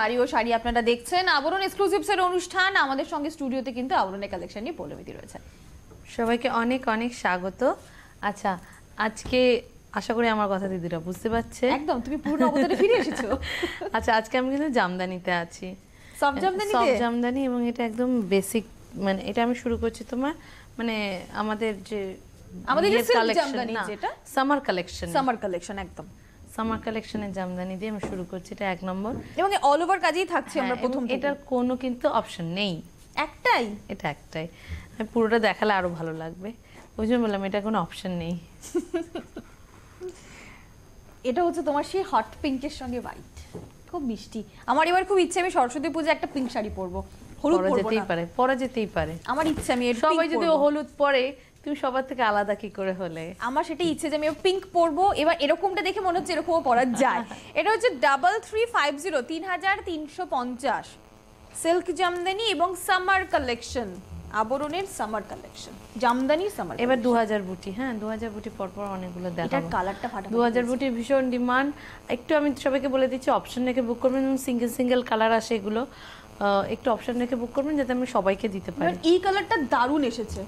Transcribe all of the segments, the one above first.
নারী ও শাড়ি আপনারা দেখছেন আবরণ এক্সক্লুসিভসের অনুষ্ঠান আমাদের সঙ্গে স্টুডিওতে কিন্তু আবরণের কালেকশন নিয়ে পরিমিতি রয়েছে সবাইকে অনেক অনেক স্বাগত আচ্ছা আজকে আশা করি আমার কথা দিদিরা বুঝতে পারছে একদম তুমি পূর্ণ অবতারে ফিরে এসেছো আচ্ছা আজকে আমি কিন্তু জামদানিতে আছি সব জামদানি সব জামদানি এবং এটা একদম বেসিক মানে এটা আমি শুরু করছি তোমার মানে আমাদের যে আমাদের যে কালেকশন যেটা সামার কালেকশন সামার কালেকশন একদম সামার কালেকশনে জামদানি দিয়ে আমি শুরু করছি এটা এক নম্বর এবং অল ওভার কাজেই থাকছে আমরা হ্যাঁ, প্রথম এটার কোনো কিন্তু অপশন নেই একটাই এটা একটাই আমি পুরোটা দেখালে আরও ভালো লাগবে ওই জন্য বললাম এটা কোনো অপশন নেই এটা হচ্ছে তোমার সেই হট পিঙ্কের সঙ্গে হোয়াইট খুব মিষ্টি আমার এবার খুব ইচ্ছে আমি সরস্বতী পূজা একটা পিঙ্ক শাড়ি পরবো হলুদ পরা যেতেই পারে পরা যেতেই পারে আমার ইচ্ছে আমি সবাই যদি হলুদ পরে তুমি সবার থেকে আলাদা কি করে হলে আমার সেটা ইচ্ছে যে আমি পিঙ্ক পরবো এবার এরকমটা দেখে মনে হচ্ছে এরকমও পরা যায় এটা হচ্ছে ডাবল থ্রি ফাইভ জিরো তিন হাজার তিনশো পঞ্চাশ সিল্ক জামদানি এবং সামার কালেকশন আবরণের সামার কালেকশন জামদানি সামার এবার দু হাজার বুটি হ্যাঁ দু হাজার বুটি পরপর অনেকগুলো দেখ কালারটা ফাটা দু হাজার বুটি ভীষণ ডিমান্ড একটু আমি সবাইকে বলে দিচ্ছি অপশন রেখে বুক করবেন সিঙ্গেল সিঙ্গেল কালার আসে এগুলো একটু অপশন রেখে বুক করবেন যাতে আমি সবাইকে দিতে পারি এই কালারটা দারুণ এসেছে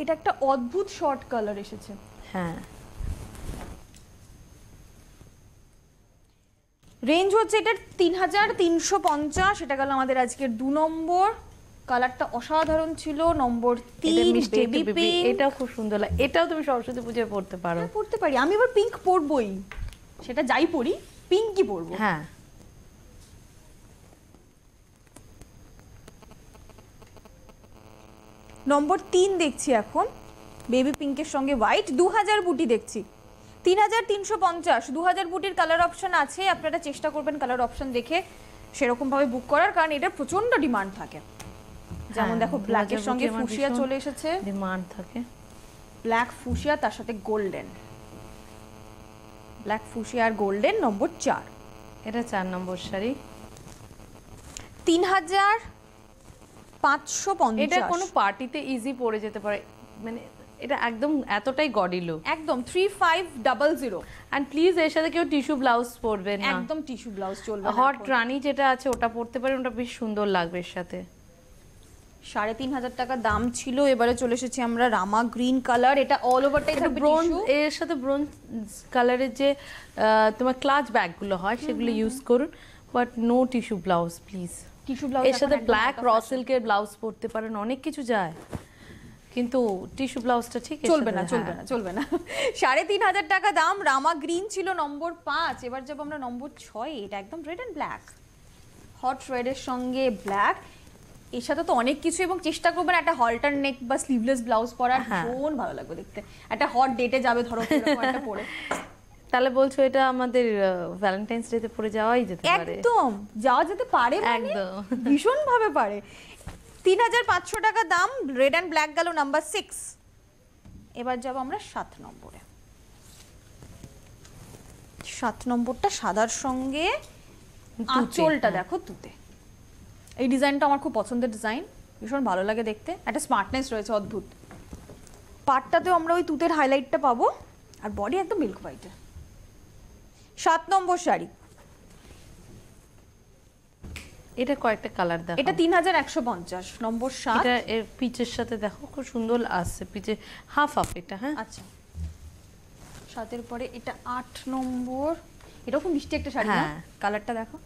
এটা একটা অদ্ভুত শর্ট কালার এসেছে হ্যাঁ রেঞ্জ হচ্ছে এটার তিন হাজার তিনশো পঞ্চাশ এটা গেল আমাদের আজকের দু নম্বর কালারটা অসাধারণ ছিল নম্বর তিন এটা পিঙ্ক এটাও খুব সুন্দর লাগে এটাও তুমি সরস্বতী পুজোয় পড়তে পারো হ্যাঁ, পড়তে পারি আমি এবার পিঙ্ক পরবই সেটা যাই পড়ি পিঙ্কই পরবো হ্যাঁ নম্বর তিন দেখছি এখন বেবি পিঙ্কের সঙ্গে হোয়াইট দু হাজার বুটি দেখছি তিন হাজার তিনশো পঞ্চাশ দু হাজার বুটির কালার অপশান আছে আপনারা চেষ্টা করবেন কালার অপশান দেখে সেরকমভাবে বুক করার কারণ এটার প্রচণ্ড ডিমান্ড থাকে যেমন হ্যাঁ, দেখো ব্ল্যাকের সঙ্গে ফুসিয়া চলে এসেছে ডিমান্ড থাকে ব্ল্যাক ফুসিয়া তার সাথে গোল্ডেন ব্ল্যাক ফুসিয়া আর গোল্ডেন নম্বর চার এটা চার নম্বর শাড়ি তিন হাজার পাঁচশো পঞ্চাশ এটা কোনো পার্টিতে ইজি পড়ে যেতে পারে মানে এটা একদম এতটাই গডিলো একদম three five double zero and please এর সাথে কেউ টিস্যু ব্লাউজ পরবে না একদম টিস্যু ব্লাউজ চলবে হট রানি যেটা আছে ওটা পরতে পারেন ওটা বেশ সুন্দর লাগবে এর সাথে সাড়ে তিন হাজার টাকা দাম ছিল এবারে চলে এসেছি আমরা রামা গ্রিন কালার এটা অল ওভারটাই ব্রোঞ্জ এর সাথে ব্রোঞ্জ কালারের যে তোমার ক্লাচ ব্যাগগুলো হয় সেগুলো ইউজ করুন but no tissue blouse please tissue blouse এর সাথে ব্ল্যাক র সিল্কের ব্লাউজ পরতে পারেন অনেক কিছু যায় কিন্তু টিস্যু ব্লাউজটা ঠিক চলবে না চলবে না চলবে না সাড়ে তিন হাজার টাকা দাম রামা গ্রিন ছিল নম্বর পাঁচ এবার যাবো আমরা নম্বর ছয় এটা একদম রেড অ্যান্ড ব্ল্যাক হট রেডের সঙ্গে ব্ল্যাক এর সাথে তো অনেক কিছু এবং চেষ্টা করবেন একটা হল্টার নেক বা স্লিভলেস ব্লাউজ পরার হ্যাঁ। ভীষণ ভালো লাগবে দেখতে একটা হট ডেটে যাবে ধরো একটা পরে তাহলে বলছো এটা আমাদের ভ্যালেন্টাইন্স ডেতে পড়ে যাওয়াই যেতে পারে একদম যাওয়া যেতে পারে মানে একদম ভীষণ ভাবে পারে তিন হাজার পাঁচশো টাকা দাম রেড অ্যান্ড ব্ল্যাক গেল নাম্বার সিক্স এবার যাব আমরা সাত নম্বরে সাত নম্বরটা সাদার সঙ্গে আঁচলটা হ্যাঁ। দেখো তুতে এই ডিজাইনটা আমার খুব পছন্দের ডিজাইন ভীষণ ভালো লাগে দেখতে একটা স্মার্টনেস রয়েছে অদ্ভুত পাটটাতেও আমরা ওই তুতের হাইলাইটটা পাবো আর বডি একদম মিল্ক হোয়াইটের সাত নম্বর শাড়ি এটা কয়েকটা কালার দেখো এটা তিন হাজার একশো পঞ্চাশ নম্বর সাত এটা এর পিচের সাথে দেখো খুব সুন্দর আছে পিচে হাফ হাফ এটা হ্যাঁ আচ্ছা সাতের পরে এটা আট নম্বর এরকম মিষ্টি একটা শাড়ি হ্যাঁ কালারটা দেখো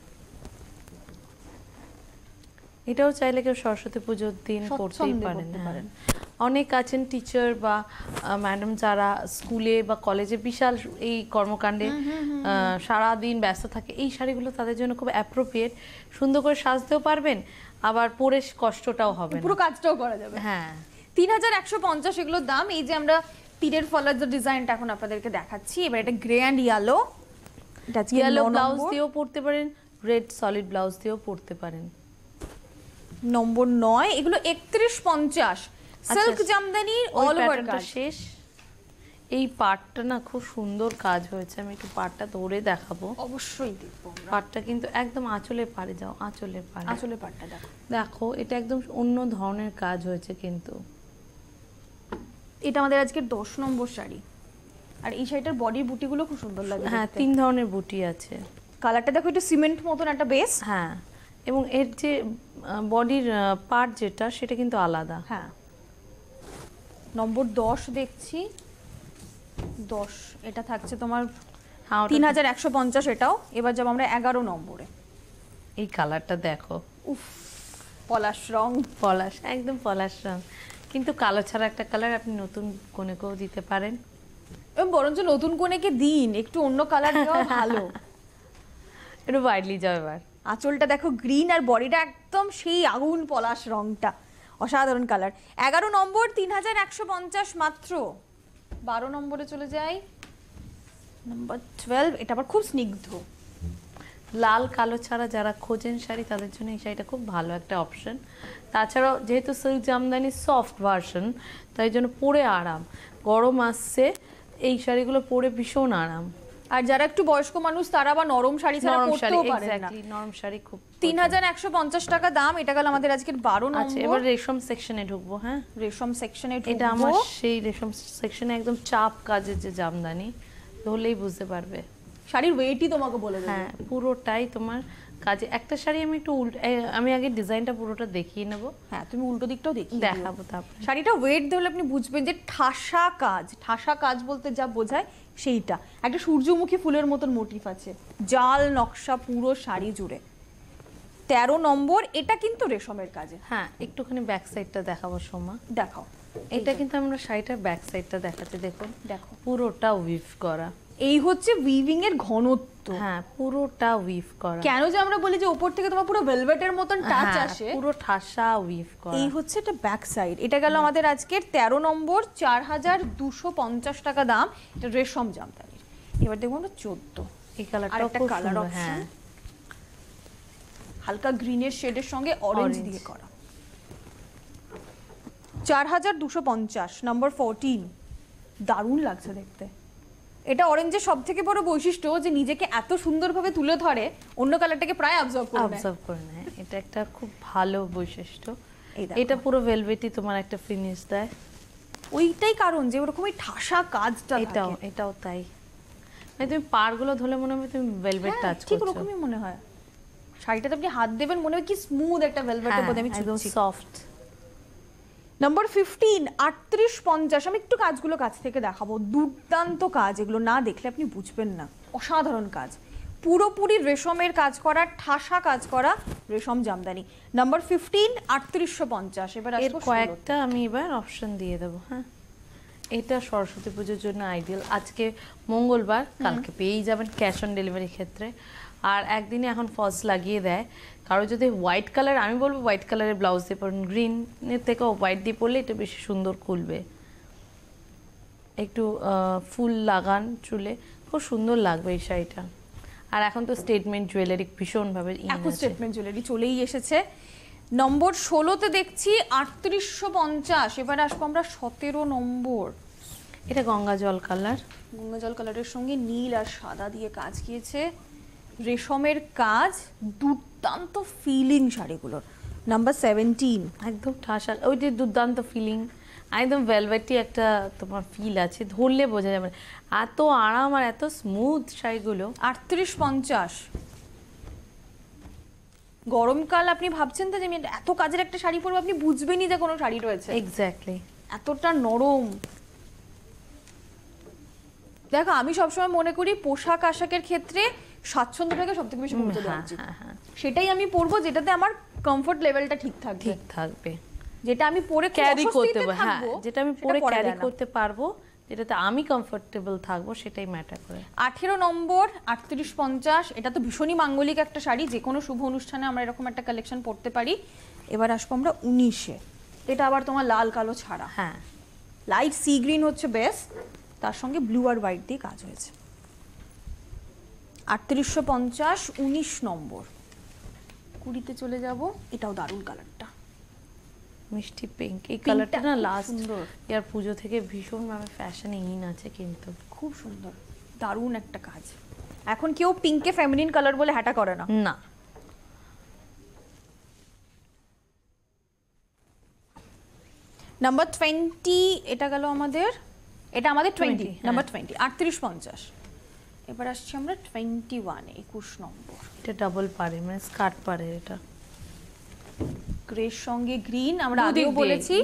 এটাও চাইলে কেউ সরস্বতী পুজোর দিন পরতেই পারেন হ্যাঁ। অনেক আছেন টিচার বা ম্যাডাম যারা স্কুলে বা কলেজে বিশাল এই কর্মকাণ্ডে সারাদিন ব্যস্ত থাকে এই শাড়িগুলো তাদের জন্য খুব অ্যাপ্রোপ্রিয়েট সুন্দর করে সাজতেও পারবেন আবার পরে কষ্টটাও হবে পুরো কাজটাও করা যাবে হ্যাঁ তিন হাজার একশো পঞ্চাশ এগুলোর দাম এই যে আমরা তীরের ফলার যে ডিজাইনটা এখন আপনাদেরকে দেখাচ্ছি এবার এটা grey and yellow yellow blouse দিয়েও পরতে পারেন রেড সলিড ব্লাউজ দিয়েও পরতে পারেন নম্বর নয় এগুলো একত্রিশ পঞ্চাশ আচ্ছা, সিল্ক জামদানি অল ওভার কাজ শেষ এই পাটটা না খুব সুন্দর কাজ হয়েছে আমি একটু পাটটা ধরে দেখাবো অবশ্যই দেখব পাটটা কিন্তু একদম আঁচলে পারে যাও আঁচলে পারে আঁচলে পাটটা দেখো দেখো এটা একদম অন্য ধরনের কাজ হয়েছে কিন্তু এটা আমাদের আজকে 10 নম্বর শাড়ি আর এই শাড়িটার বডির বুটিগুলো খুব সুন্দর লাগে হ্যাঁ তিন ধরনের বুটি আছে কালারটা দেখো একটু সিমেন্ট মতন একটা বেস হ্যাঁ এবং এর যে বডির পার্ট যেটা সেটা কিন্তু আলাদা হ্যাঁ নম্বর দশ দেখছি দশ এটা থাকছে তোমার হ্যাঁ, তিন হাজার একশো পঞ্চাশ এটাও এবার যাবো আমরা এগারো নম্বরে এই কালারটা দেখো উফ পলাশ রং পলাশ একদম পলাশ রং কিন্তু কালো ছাড়া একটা কালার আপনি নতুন কোনেকেও দিতে পারেন বরঞ্চ নতুন কোনেকে দিন একটু অন্য কালার দেওয়া ভালো একটু বাইডলি যাও এবার আঁচলটা দেখো গ্রিন আর বডিটা একদম সেই আগুন পলাশ রংটা অসাধারণ কালার এগারো নম্বর তিন হাজার একশো পঞ্চাশ মাত্র বারো নম্বরে চলে যাই নম্বর টুয়েলভ এটা আবার খুব স্নিগ্ধ লাল কালো ছাড়া যারা খোঁজেন শাড়ি তাদের জন্য এই শাড়িটা খুব ভালো একটা অপশন তাছাড়াও যেহেতু সিল্ক জামদানি সফট ভার্সন তাই জন্য পরে আরাম গরম আসছে এই শাড়িগুলো পরে ভীষণ আরাম আর যারা একটু বয়স্ক মানুষ তারা বা নরম শাড়ি ছাড়া পরতেও পারে না নরম শাড়ি খুব 3150 টাকা দাম এটা গেল আমাদের আজকের 12 আচ্ছা, নম্বর আচ্ছা এবার রেশম সেকশনে ঢুকবো হ্যাঁ রেশম সেকশনে ঢুকবো এটা আমার সেই রেশম সেকশনে একদম চাপ কাজের যে জামদানি ধরলেই বুঝতে পারবে শাড়ির ওয়েটই তোমাকে বলে হ্যাঁ পুরোটাই তোমার কাজে একটা শাড়ি আমি একটু উল্টো আমি আগে ডিজাইনটা পুরোটা দেখিয়ে নেব হ্যাঁ তুমি উল্টো দিকটাও দেখি দেখাবো তারপর শাড়িটা ওয়েট ধরলে আপনি বুঝবেন যে ঠাসা কাজ ঠাসা কাজ বলতে যা বোঝায় সেইটা একটা সূর্যমুখী ফুলের মতন মোটিফ আছে জাল নকশা পুরো শাড়ি জুড়ে তেরো নম্বর এটা কিন্তু রেশমের কাজে হ্যাঁ একটুখানি ব্যাক সাইডটা দেখাবো সোমা দেখাও এটা কিন্তু আমরা শাড়িটার ব্যাক সাইডটা দেখাতে দেখুন দেখো পুরোটা উইভ করা এই হচ্ছে উইভিং এর ঘনত্ব হ্যাঁ পুরোটা উইভ করা কেন যে আমরা বলি যে উপর থেকে তোমার পুরো ভেলভেটের মতন টাচ হ্যাঁ, আসে পুরো ঠাসা উইভ করা এই হচ্ছে এটা ব্যাক সাইড এটা গেল আমাদের আজকের 13 নম্বর 4250 টাকা দাম এটা রেশম জামদানির এবার দেখুন আমরা 14 এই কালারটা একটা কালার অপশন হালকা গ্রিনের শেডের সঙ্গে অরেঞ্জ দিয়ে করা 4250 নম্বর 14 দারুণ লাগছে দেখতে এটা অরেঞ্জের সব থেকে বড় বৈশিষ্ট্য যে নিজেকে এত সুন্দরভাবে তুলে ধরে অন্য কালারটাকে প্রায় অবজার্ভ করে অবজার্ভ করে নেয় এটা একটা খুব ভালো বৈশিষ্ট্য এটা পুরো ভেলভেটই তোমার একটা ফিনিশ দেয় ওইটাই কারণ যে ওরকম ওই ঠাসা কাজটা এটাও এটাও তাই মানে তুমি পারগুলো ধরে মনে হবে তুমি ভেলভেট টাচ হ্যাঁ, করছো ঠিক ওরকমই মনে হয় শাড়িটাতে আপনি হাত দেবেন মনে হবে কি স্মুথ একটা ভেলভেটের হ্যাঁ, মধ্যে আমি একদম সফট নম্বর ফিফটিন আটত্রিশ পঞ্চাশ আমি একটু কাজগুলো কাছ থেকে দেখাবো দুর্দান্ত কাজ এগুলো না দেখলে আপনি বুঝবেন না অসাধারণ কাজ পুরোপুরি রেশমের কাজ করা ঠাসা কাজ করা রেশম জামদানি নাম্বার ফিফটিন আটত্রিশশো পঞ্চাশ এবার এর কয়েকটা আমি এবার অপশন দিয়ে দেবো হ্যাঁ এটা সরস্বতী পুজোর জন্য আইডিয়াল আজকে মঙ্গলবার কালকে পেয়েই যাবেন ক্যাশ অন ডেলিভারির ক্ষেত্রে আর একদিনে এখন ফলস লাগিয়ে দেয় কারো যদি হোয়াইট কালার আমি বলবো হোয়াইট কালারের ব্লাউজ দিয়ে পরুন গ্রিনের থেকেও হোয়াইট দিয়ে পরলে এটা বেশি সুন্দর খুলবে একটু ফুল লাগান চুলে খুব সুন্দর লাগবে এই শাড়িটা আর এখন তো স্টেটমেন্ট জুয়েলারি ভীষণভাবে এখন স্টেটমেন্ট জুয়েলারি চলেই এসেছে নম্বর ষোলোতে দেখছি আটত্রিশশো পঞ্চাশ এবার আসবো আমরা সতেরো নম্বর এটা গঙ্গা জল কালার গঙ্গা জল কালারের সঙ্গে নীল আর সাদা দিয়ে কাজ গিয়েছে রেশমের কাজ দুটো দুর্দান্ত ফিলিং শাড়িগুলোর নাম্বার সেভেন্টিন একদম ঠাসা ওই যে দুর্দান্ত ফিলিং একদম ভেলভেটি একটা তোমার ফিল আছে ধরলে বোঝা যাবে এত আরাম আর এত স্মুথ শাড়িগুলো আটত্রিশ পঞ্চাশ গরমকাল আপনি ভাবছেন তো যে আমি এত কাজের একটা শাড়ি পরবো আপনি বুঝবেনই যে কোনো শাড়ি রয়েছে এক্স্যাক্টলি এতটা নরম দেখো আমি সবসময় মনে করি পোশাক আশাকের ক্ষেত্রে স্বাচ্ছন্দ্যটাকে সব থেকে বেশি গুরুত্ব হ্যাঁ, দেওয়া উচিত হ্যাঁ, হ্যাঁ। সেটাই আমি পরবো যেটাতে আমার কমফোর্ট লেভেলটা ঠিক থাকবে ঠিক থাকবে যেটা আমি পরে ক্যারি করতে পারবো হ্যাঁ যেটা আমি পরে ক্যারি করতে পারবো যেটাতে আমি কমফোর্টেবল থাকবো সেটাই ম্যাটার করে আঠেরো নম্বর আটত্রিশ পঞ্চাশ এটা তো ভীষণই মাঙ্গলিক একটা শাড়ি যে কোনো শুভ অনুষ্ঠানে আমরা এরকম একটা কালেকশন পরতে পারি এবার আসবো আমরা উনিশে এটা আবার তোমার লাল কালো ছাড়া হ্যাঁ লাইট সি গ্রিন হচ্ছে বেস্ট তার সঙ্গে ব্লু আর হোয়াইট দিয়ে কাজ হয়েছে আটত্রিশশো পঞ্চাশ উনিশ নম্বর কুড়িতে চলে যাব এটাও দারুন কালারটা মিষ্টি পিঙ্ক এই কালারটা না লাস্ট সুন্দর ইয়ার পুজো থেকে ভীষণভাবে ফ্যাশন ইন আছে কিন্তু খুব সুন্দর দারুন একটা কাজ এখন কেউ পিঙ্কে ফেমিনিন কালার বলে হ্যাটা করে না না নাম্বার টোয়েন্টি এটা গেল আমাদের এটা আমাদের টোয়েন্টি নাম্বার টোয়েন্টি আটত্রিশ পঞ্চাশ এবার আসছি আমরা টোয়েন্টি ওয়ানে একুশ নম্বর এটা ডাবল পারে মানে স্কার্ট পারে এটা গ্রের সঙ্গে গ্রিন আমরা আগেও বলেছি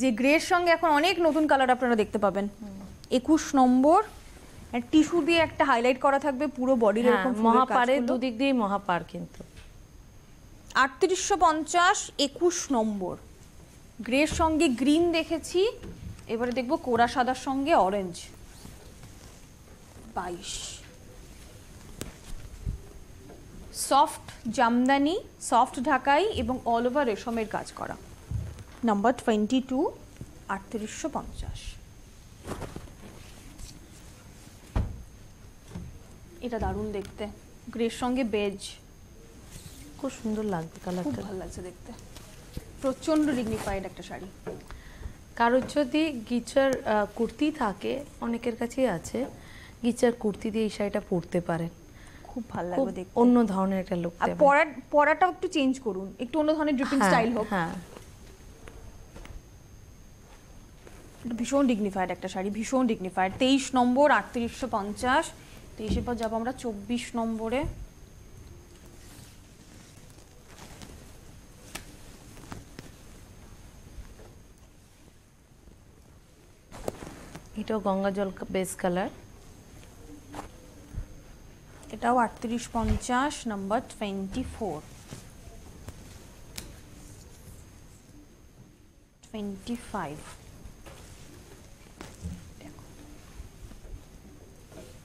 যে গ্রের সঙ্গে এখন অনেক নতুন কালার আপনারা দেখতে পাবেন একুশ নম্বর টিস্যু দিয়ে একটা হাইলাইট করা থাকবে পুরো বডির এরকম হ্যাঁ, মহাপারে দুদিক দিয়ে মহাপাড় কিন্তু আটত্রিশশো পঞ্চাশ একুশ নম্বর গ্রের সঙ্গে গ্রিন দেখেছি এবারে দেখবো কোরা সাদার সঙ্গে অরেঞ্জ বাইশ সফট জামদানি সফট ঢাকাই এবং অল ওভার রেশমের কাজ করা নাম্বার টোয়েন্টি টু আটত্রিশশো পঞ্চাশ এটা দারুণ দেখতে গ্রের সঙ্গে বেজ খুব সুন্দর লাগবে কালারটা খুব ভালো লাগছে দেখতে প্রচণ্ড ডিগনিফাইড একটা শাড়ি কারোর যদি গিচার কুর্তি থাকে অনেকের কাছেই আছে গিচার কুর্তি দিয়ে এই শাড়িটা পরতে পারেন খুব ভালো লাগবে দেখতে অন্য ধরনের একটা লুক আর পরা পরাটাও একটু চেঞ্জ করুন একটু অন্য ধরনের ড্রিপিং হ্যাঁ, স্টাইল হোক হ্যাঁ ভীষণ ডিগনিফাইড একটা শাড়ি ভীষণ ডিগনিফাইড তেইশ নম্বর আটত্রিশশো পঞ্চাশ তেইশের পর যাবো আমরা চব্বিশ নম্বরে এটাও গঙ্গা জল বেস কালার এটাও আটত্রিশ পঞ্চাশ number twenty four twenty five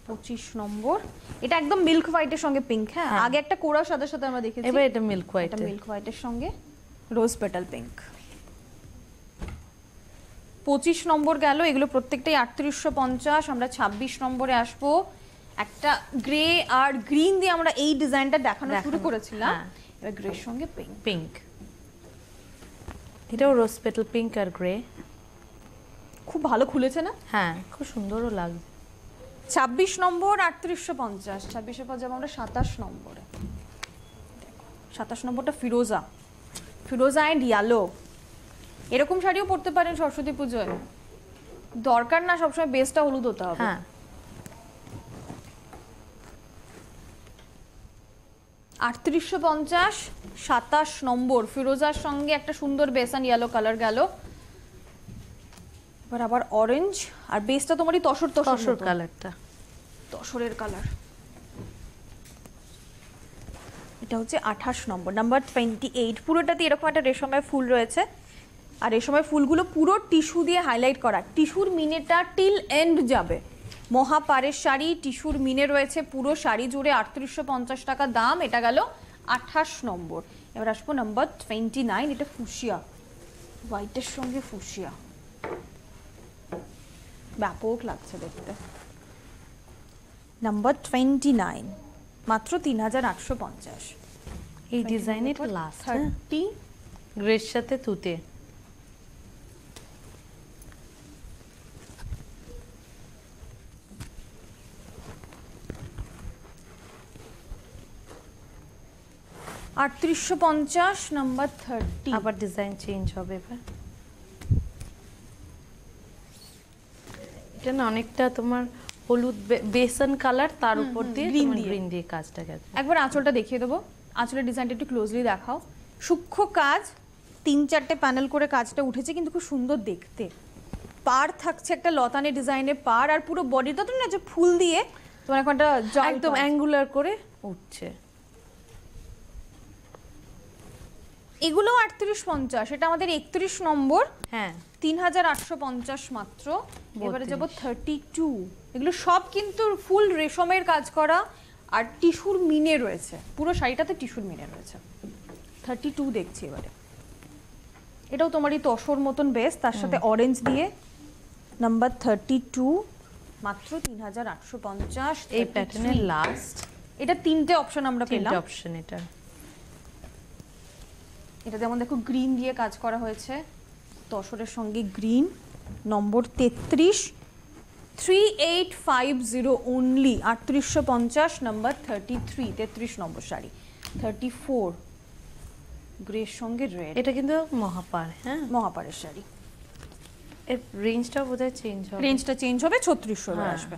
পঁচিশ নম্বর এটা একদম মিল্ক হোয়াইটের সঙ্গে পিঙ্ক হ্যাঁ? হ্যাঁ আগে একটা কোড়া সাদা সাথে আমরা দেখেছি এবার এটা মিল্ক হোয়াইট মিল্ক হোয়াইটের সঙ্গে রোজ পেটাল পিঙ্ক পঁচিশ নম্বর গেল এগুলো প্রত্যেকটাই আটত্রিশশো পঞ্চাশ আমরা ছাব্বিশ নম্বরে আসবো একটা গ্রে আর গ্রিন দিয়ে আমরা এই ডিজাইনটা দেখানো শুরু করেছিলাম হ্যাঁ। এবার গ্রের সঙ্গে পিঙ্ক পিঙ্ক এটাও রোজ পেটাল পিঙ্ক আর গ্রে খুব ভালো খুলেছে না হ্যাঁ খুব সুন্দরও লাগছে ছাব্বিশ নম্বর আটত্রিশশো পঞ্চাশ ছাব্বিশে পর যাবো আমরা সাতাশ নম্বরে সাতাশ নম্বরটা ফিরোজা ফিরোজা অ্যান্ড ইয়ালো এরকম শাড়িও পরতে পারেন সরস্বতী পুজোয় দরকার না সবসময় বেসটা হলুদ হতে হবে হ্যাঁ আটত্রিশশো পঞ্চাশ সাতাশ নম্বর ফিরোজার সঙ্গে একটা সুন্দর বেসান ইয়েলো কালার গেল এবার আবার অরেঞ্জ আর বেসটা তোমারই তসর তসর কালারটা তসরের কালার এটা হচ্ছে আঠাশ নম্বর নাম্বার টোয়েন্টি এইট পুরোটাতে এরকম একটা রেশমের ফুল রয়েছে আর রেশমের ফুলগুলো পুরো টিস্যু দিয়ে হাইলাইট করা টিস্যুর মিনেটা টিল এন্ড যাবে মহাপাড়ের শাড়ি টিসুর মিনে রয়েছে পুরো শাড়ি জুড়ে আটত্রিশশো পঞ্চাশ টাকা দাম এটা গেল আঠাশ নম্বর এবার আসবো নম্বর টোয়েন্টি নাইন এটা ফুসিয়া হোয়াইটের সঙ্গে ফুসিয়া ব্যাপক লাগছে দেখতে নাম্বার টোয়েন্টি নাইন মাত্র তিন হাজার আটশো পঞ্চাশ এই ডিজাইনের লাস্ট থার্টি গ্রেস সাথে তুতে আটত্রিশশো পঞ্চাশ নাম্বার থার্টি আবার ডিজাইন চেঞ্জ হবে এবার এটা না অনেকটা তোমার হলুদ বেসন কালার তার উপর দিয়ে গ্রিন দিয়ে কাজটা গেছে একবার আঁচলটা দেখিয়ে দেবো আঁচলের ডিজাইনটা একটু ক্লোজলি দেখাও সূক্ষ্ম কাজ তিন চারটে প্যানেল করে কাজটা উঠেছে কিন্তু খুব সুন্দর দেখতে পার থাকছে একটা লতানে ডিজাইনে পার আর পুরো বডিটা তো না যে ফুল দিয়ে তোমার এখন একদম অ্যাঙ্গুলার করে উঠছে এগুলো আটত্রিশ পঞ্চাশ এটা আমাদের একত্রিশ নম্বর হ্যাঁ তিন হাজার আটশো পঞ্চাশ মাত্র এবারে যাবো থার্টি টু এগুলো সব কিন্তু ফুল রেশমের কাজ করা আর টিস্যুর মিনে রয়েছে পুরো শাড়িটাতে টিস্যুর মিনে রয়েছে থার্টি টু দেখছি এবারে এটাও তোমারই তসর মতন বেস তার সাথে অরেঞ্জ দিয়ে নাম্বার থার্টি টু মাত্র তিন হাজার আটশো পঞ্চাশ এই প্যাটার্নের লাস্ট এটা তিনটে অপশন আমরা পেলাম অপশন এটা এটা যেমন দেখো গ্রিন দিয়ে কাজ করা হয়েছে দশরের সঙ্গে গ্রিন নম্বর তেত্রিশ three eight five zero only আটত্রিশশো পঞ্চাশ নম্বর থার্টি থ্রি তেত্রিশ নম্বর শাড়ি থার্টি ফোর গ্রের সঙ্গে রেড এটা কিন্তু মহাপার হ্যাঁ মহাপারের শাড়ি এর রেঞ্জটা বোধহয় চেঞ্জ হবে রেঞ্জটা চেঞ্জ হবে ছত্রিশশো হ্যাঁ। আসবে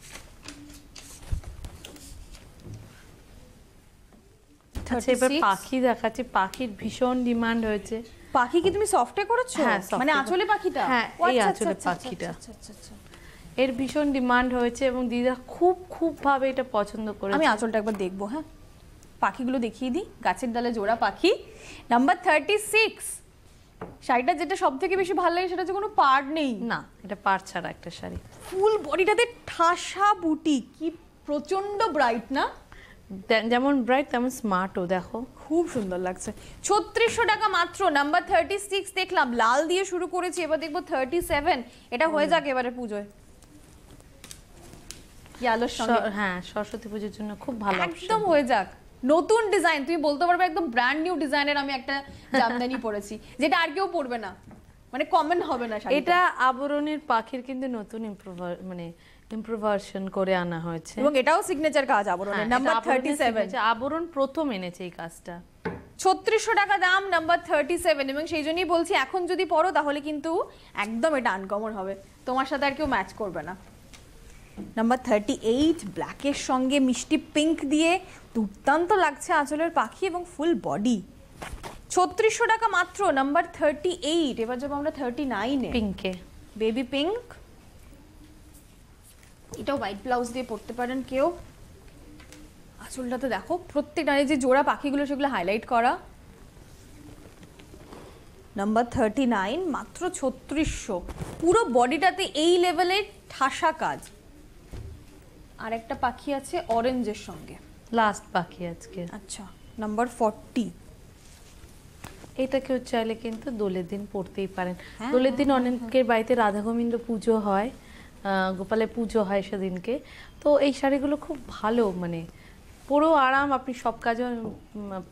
পাখি পাখির ভীষণ ডিমান্ড হয়েছে পাখি কি তুমি সফটে করেছো হ্যাঁ, মানে আঁচলে পাখিটা হ্যাঁ এই আচ্ছা, আচ্ছা, আঁচলে আচ্ছা, পাখিটা এর ভীষণ ডিমান্ড হয়েছে এবং দিদা খুব খুব ভাবে এটা পছন্দ করে আমি আঁচলটা একবার দেখবো হ্যাঁ পাখিগুলো দেখিয়ে দিই গাছের ডালে জোড়া পাখি নাম্বার থার্টি সিক্স শাড়িটা যেটা সব থেকে বেশি ভালো লাগে সেটা হচ্ছে কোনো পাড় নেই না এটা পাড় ছাড়া একটা শাড়ি ফুল বডিটাতে ঠাসা বুটি কি প্রচন্ড ব্রাইট না যেমন ব্রাইট তেমন স্মার্টও দেখো খুব সুন্দর লাগছে ছত্রিশশো টাকা মাত্র নাম্বার থার্টি সিক্স দেখলাম লাল দিয়ে শুরু করেছি এবার দেখবো থার্টি সেভেন এটা হয়ে যাক এবারে পুজোয় হ্যাঁ সরস্বতী পুজোর জন্য খুব ভালো একদম হয়ে যাক নতুন ডিজাইন তুমি বলতে পারবে একদম ব্র্যান্ড নিউ ডিজাইনের আমি একটা জামদানি পরেছি যেটা আর কেউ পরবে না মানে কমন হবে না এটা আবরণের পাখির কিন্তু নতুন ইম্প্রুভ মানে ইম্প্রোভার্সন করে আনা হয়েছে এবং এটাও সিগনেচার কাজ হ্যাঁ, আবরণের নাম্বার 37 আবরণ প্রথম এনেছে এই কাজটা ছত্রিশশো টাকা দাম নাম্বার থার্টি সেভেন এবং সেই জন্যই বলছি এখন যদি পড়ো তাহলে কিন্তু একদম এটা আনকমন হবে তোমার সাথে আর কেউ ম্যাচ করবে না নাম্বার থার্টি এইট ব্ল্যাকের সঙ্গে মিষ্টি পিঙ্ক দিয়ে দুর্দান্ত লাগছে আঁচলের পাখি এবং ফুল বডি ছত্রিশশো টাকা মাত্র নাম্বার থার্টি এইট এবার যাবো আমরা থার্টি নাইনে পিঙ্কে বেবি পিঙ্ক এটা হোয়াইট ব্লাউজ দিয়ে পরতে পারেন কেউ তো দেখো প্রত্যেকটা যে জোড়া পাখিগুলো সেগুলো হাইলাইট করা নাম্বার থার্টি নাইন মাত্র ছত্রিশশো পুরো বডিটাতে এই লেভেলের ঠাসা কাজ আর একটা পাখি আছে অরেঞ্জের সঙ্গে লাস্ট পাখি আজকে আচ্ছা নাম্বার ফর্টি এটাকেও চাইলে কিন্তু দোলের দিন পড়তেই পারেন হ্যাঁ। দোলের দিন অনেকের বাড়িতে রাধা গোবিন্দ পুজো হয় গোপালের পুজো হয় সেদিনকে তো এই শাড়িগুলো খুব ভালো মানে পুরো আরাম আপনি সব কাজে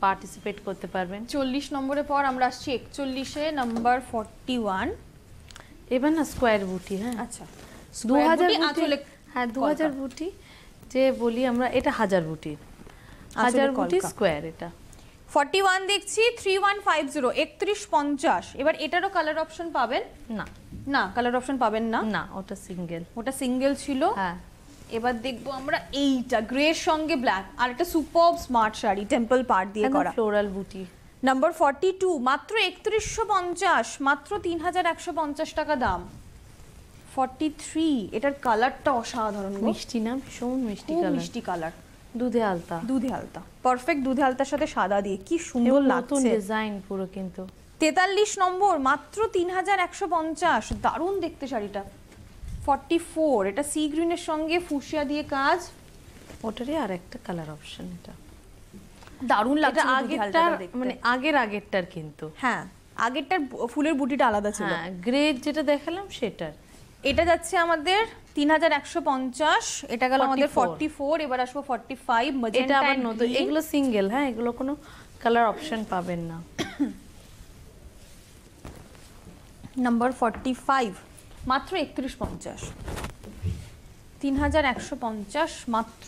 পার্টিসিপেট করতে পারবেন চল্লিশ নম্বরের পর আমরা আসছি একচল্লিশে নম্বর ফর্টি ওয়ান এবার না স্কোয়ার বুটি হ্যাঁ আচ্ছা দু হাজার হ্যাঁ দু হাজার বুটি যে বলি আমরা এটা হাজার বুটির হাজার বুটি স্কোয়ার এটা ফর্টি ওয়ান দেখছি থ্রি ওয়ান ফাইভ জিরো একত্রিশ পঞ্চাশ এবার এটারও কালার অপশন পাবেন না না কালার অপশন পাবেন না না ওটা সিঙ্গেল ওটা সিঙ্গেল ছিল হ্যাঁ এবার দেখবো আমরা এইটা গ্রে সঙ্গে ব্ল্যাক আর একটা super smart sari temple part দিয়ে করা ফ্লোরাল বুটি নাম্বার ফর্টি টু মাত্র একত্রিশশো পঞ্চাশ মাত্র তিন হাজার একশো পঞ্চাশ টাকা দাম ফর্টি থ্রি এটার কালারটা অসাধারণ মিষ্টি না ভীষণ মিষ্টি কালার মিষ্টি কালার দুধে আলতা দুধে আলতা পারফেক্ট দুধে আলতার সাথে সাদা দিয়ে কি সুন্দর লাগছে ডিজাইন পুরো কিন্তু তেতাল্লিশ নম্বর মাত্র তিন হাজার একশো পঞ্চাশ দারুণ দেখতে শাড়িটা ফর্টি ফোর এটা সি গ্রিনের সঙ্গে ফুসিয়া দিয়ে কাজ ওটারই আর একটা কালার অপশন এটা দারুণ লাগছে আগেরটার মানে আগের আগেরটার কিন্তু হ্যাঁ আগেরটার ফুলের বুটিটা আলাদা ছিল গ্রে হ্যাঁ, যেটা দেখালাম সেটার এটা যাচ্ছে আমাদের তিন হাজার একশো পঞ্চাশ এটা গেল আমাদের ফর্টি ফোর এবার আসবো ফর্টি ফাইভ এটা আবার নতুন এগুলো সিঙ্গেল হ্যাঁ এগুলো কোনো কালার অপশন পাবেন না নাম্বার ফর্টি ফাইভ মাত্র একত্রিশ পঞ্চাশ তিন হাজার একশো পঞ্চাশ মাত্র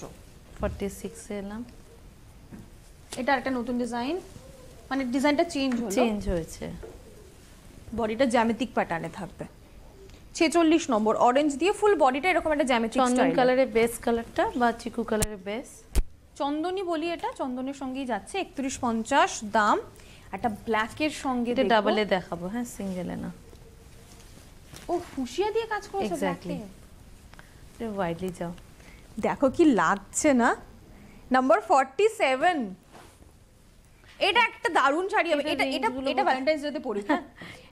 ফর্টি সিক্সে এলাম এটা একটা নতুন ডিজাইন মানে ডিজাইনটা চেঞ্জ চেঞ্জ হয়েছে বডিটা জ্যামিতিক প্যাটার্নে থাকবে ছেচল্লিশ নম্বর অরেঞ্জ দিয়ে ফুল বডিটা এরকম একটা জ্যামিতিক চন্দন কালারের বেস কালারটা বা চিকু কালারের বেস চন্দনী বলি এটা চন্দনের সঙ্গেই যাচ্ছে একত্রিশ পঞ্চাশ দাম একটা ব্ল্যাকের সঙ্গে ডাবলে দেখাবো হ্যাঁ সিঙ্গেলে না ও ফুসিয়ে দিয়ে কাজ করেছে এক্স্যাক্টলি ওয়াইডলি যাও দেখো কি লাগছে না নাম্বার 47 এটা একটা দারুণ শাড়ি হবে এটা এটা এটা ভ্যালেন্টাইন্স ডেতে পরি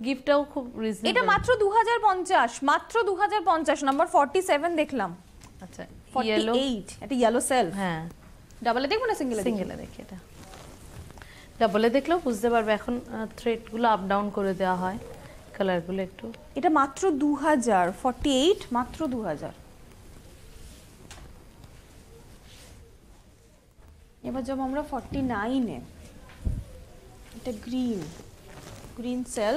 গিফটটাও হ্যাঁ? খুব রিজনেবল এটা মাত্র 2050 মাত্র 2050 নাম্বার 47 দেখলাম আচ্ছা ইয়েলো এটা ইয়েলো সেল হ্যাঁ ডাবলে দেখবো না সিঙ্গেলে সিঙ্গেলে দেখি এটা ডাবলে দেখলেও বুঝতে পারবে এখন থ্রেডগুলো আপ ডাউন করে দেওয়া হয় কালারগুলো একটু এটা মাত্র দু হাজার ফর্টি এইট মাত্র দু হাজার এবার যাব আমরা ফর্টি নাইনে এটা গ্রিন গ্রিন সেল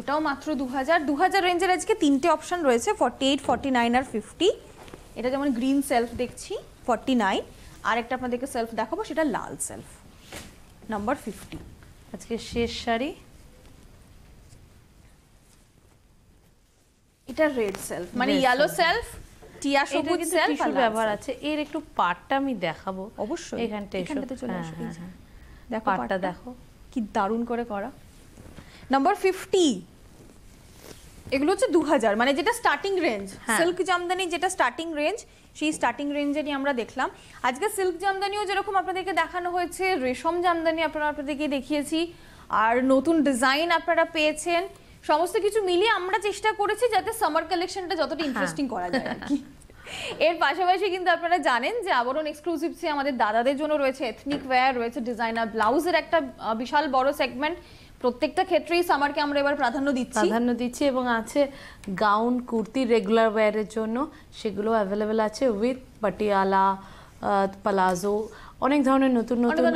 এটাও মাত্র দু হাজার দু হাজার রেঞ্জের আজকে তিনটে অপশান রয়েছে ফর্টি এইট ফর্টি নাইন আর ফিফটি এটা যেমন গ্রিন সেলফ দেখছি ফর্টি নাইন আরেকটা আপনাদেরকে সেলফ দেখাবো সেটা লাল সেলফ নাম্বার ফিফটি আজকে শেষ শাড়ি এটা রেড সেলফ মানে ইয়েলো সেলফ টিয়া সবুজ সেলফ ব্যবহার আছে এর একটু আমি দেখাবো অবশ্যই এখানটা এখানটাতে চলে হ্যাঁ, হ্যাঁ, হ্যাঁ। দেখো দেখো কি দারুণ করে করা নাম্বার এগুলো হচ্ছে দু হাজার মানে যেটা স্টার্টিং রেঞ্জ সিল্ক জামদানি যেটা স্টার্টিং রেঞ্জ সেই স্টার্টিং রেঞ্জেরই আমরা দেখলাম আজকে সিল্ক জামদানিও যেরকম আপনাদেরকে দেখানো হয়েছে রেশম জামদানি আপনারা আপনাদেরকে দেখিয়েছি আর নতুন ডিজাইন আপনারা পেয়েছেন সমস্ত কিছু মিলিয়ে আমরা চেষ্টা করেছি যাতে সামার কালেকশনটা যতটা ইন্টারেস্টিং হ্যাঁ। করা যায় আর কি এর পাশাপাশি কিন্তু আপনারা জানেন যে আবরণ এক্সক্লুসিভসে আমাদের দাদাদের জন্য রয়েছে এথনিক ওয়্যার রয়েছে ডিজাইনার ব্লাউজের একটা বিশাল বড় সেগমেন্ট প্রত্যেকটা ক্ষেত্রেই সামারকে আমরা এবার প্রাধান্য দিচ্ছি প্রাধান্য দিচ্ছি এবং আছে গাউন কুর্তি রেগুলার ওয়্যারের জন্য সেগুলো অ্যাভেলেবেল আছে উইথ পাটিয়ালা পালাজো অনেক ধরনের নতুন নতুন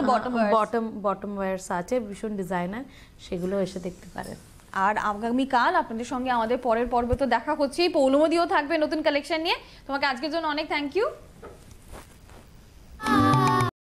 বটম বটম ওয়্যারস আছে ভীষণ ডিজাইনার সেগুলো এসে দেখতে পারেন আর আগামীকাল আপনাদের সঙ্গে আমাদের পরের পর্বে তো দেখা এই পৌলমদিও থাকবে নতুন কালেকশন নিয়ে তোমাকে আজকের জন্য অনেক থ্যাংক ইউ